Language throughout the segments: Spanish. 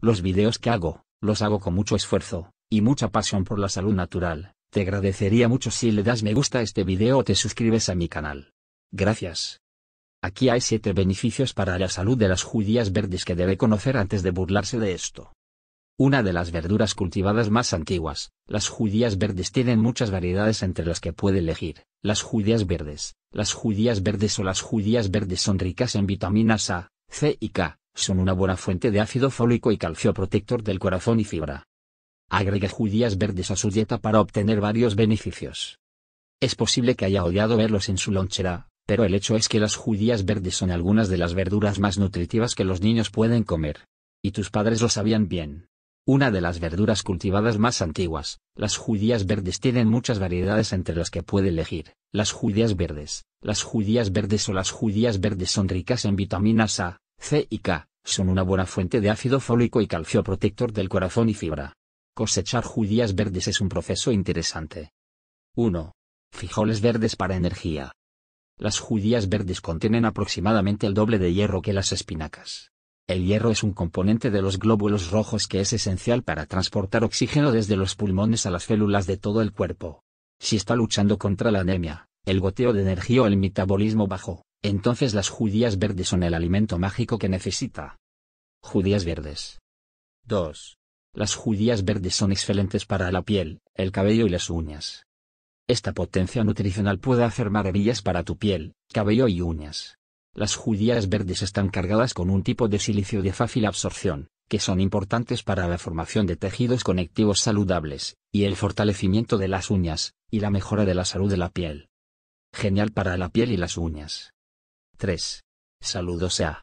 Los videos que hago, los hago con mucho esfuerzo, y mucha pasión por la salud natural. Te agradecería mucho si le das me gusta a este video o te suscribes a mi canal. Gracias. Aquí hay 7 beneficios para la salud de las judías verdes que debe conocer antes de burlarse de esto. Una de las verduras cultivadas más antiguas, las judías verdes tienen muchas variedades entre las que puede elegir. Las judías verdes, las judías verdes o las judías verdes son ricas en vitaminas A, C y K, son una buena fuente de ácido fólico y calcio protector del corazón y fibra. Agregue judías verdes a su dieta para obtener varios beneficios. Es posible que haya odiado verlos en su lonchera, pero el hecho es que las judías verdes son algunas de las verduras más nutritivas que los niños pueden comer. Y tus padres lo sabían bien. Una de las verduras cultivadas más antiguas, las judías verdes tienen muchas variedades entre las que puede elegir. Las judías verdes, las judías verdes o las judías verdes son ricas en vitaminas A, C y K, son una buena fuente de ácido fólico y calcio protector del corazón y fibra. Cosechar judías verdes es un proceso interesante. 1. Frijoles verdes para energía. Las judías verdes contienen aproximadamente el doble de hierro que las espinacas. El hierro es un componente de los glóbulos rojos que es esencial para transportar oxígeno desde los pulmones a las células de todo el cuerpo. Si está luchando contra la anemia, el goteo de energía o el metabolismo bajo, entonces las judías verdes son el alimento mágico que necesita. Judías verdes. 2. Las judías verdes son excelentes para la piel, el cabello y las uñas. Esta potencia nutricional puede hacer maravillas para tu piel, cabello y uñas. Las judías verdes están cargadas con un tipo de silicio de fácil absorción, que son importantes para la formación de tejidos conectivos saludables, y el fortalecimiento de las uñas, y la mejora de la salud de la piel. Genial para la piel y las uñas. 3. Saludos a.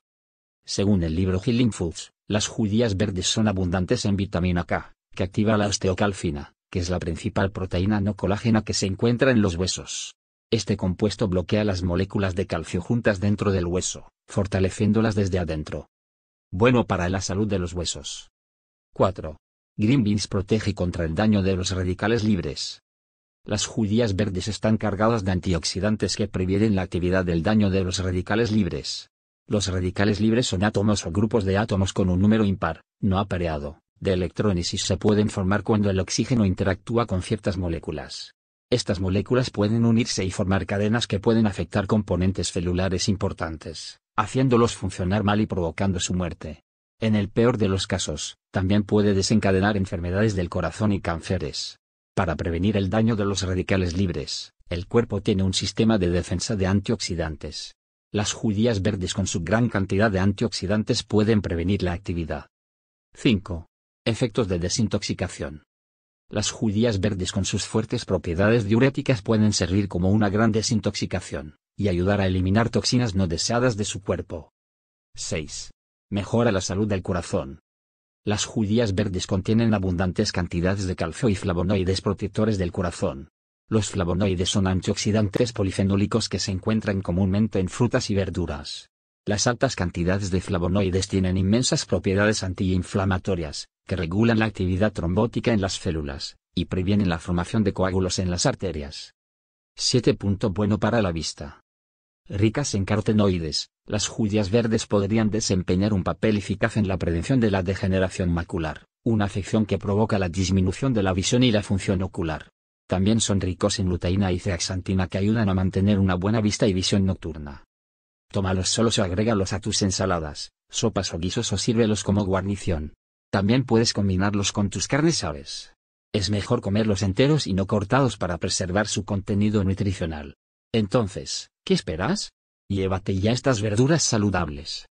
Según el libro Healing Foods, las judías verdes son abundantes en vitamina K, que activa la osteocalcina, que es la principal proteína no colágena que se encuentra en los huesos. Este compuesto bloquea las moléculas de calcio juntas dentro del hueso, fortaleciéndolas desde adentro. Bueno para la salud de los huesos. 4. Green Beans protege contra el daño de los radicales libres. Las judías verdes están cargadas de antioxidantes que previenen la actividad del daño de los radicales libres. Los radicales libres son átomos o grupos de átomos con un número impar, no apareado, de electrones y se pueden formar cuando el oxígeno interactúa con ciertas moléculas. Estas moléculas pueden unirse y formar cadenas que pueden afectar componentes celulares importantes, haciéndolos funcionar mal y provocando su muerte. En el peor de los casos, también puede desencadenar enfermedades del corazón y cánceres. Para prevenir el daño de los radicales libres, el cuerpo tiene un sistema de defensa de antioxidantes. Las judías verdes con su gran cantidad de antioxidantes pueden prevenir la actividad. 5. Efectos de desintoxicación. Las judías verdes con sus fuertes propiedades diuréticas pueden servir como una gran desintoxicación, y ayudar a eliminar toxinas no deseadas de su cuerpo. 6. Mejora la salud del corazón. Las judías verdes contienen abundantes cantidades de calcio y flavonoides protectores del corazón. Los flavonoides son antioxidantes polifenólicos que se encuentran comúnmente en frutas y verduras. Las altas cantidades de flavonoides tienen inmensas propiedades antiinflamatorias, que regulan la actividad trombótica en las células, y previenen la formación de coágulos en las arterias. 7. Bueno para la vista. Ricas en carotenoides, las judías verdes podrían desempeñar un papel eficaz en la prevención de la degeneración macular, una afección que provoca la disminución de la visión y la función ocular. También son ricos en luteína y zeaxantina que ayudan a mantener una buena vista y visión nocturna. Tómalos solos o agrégalos a tus ensaladas, sopas o guisos o sírvelos como guarnición. También puedes combinarlos con tus carnes aves. Es mejor comerlos enteros y no cortados para preservar su contenido nutricional. Entonces, ¿qué esperas? Llévate ya estas verduras saludables.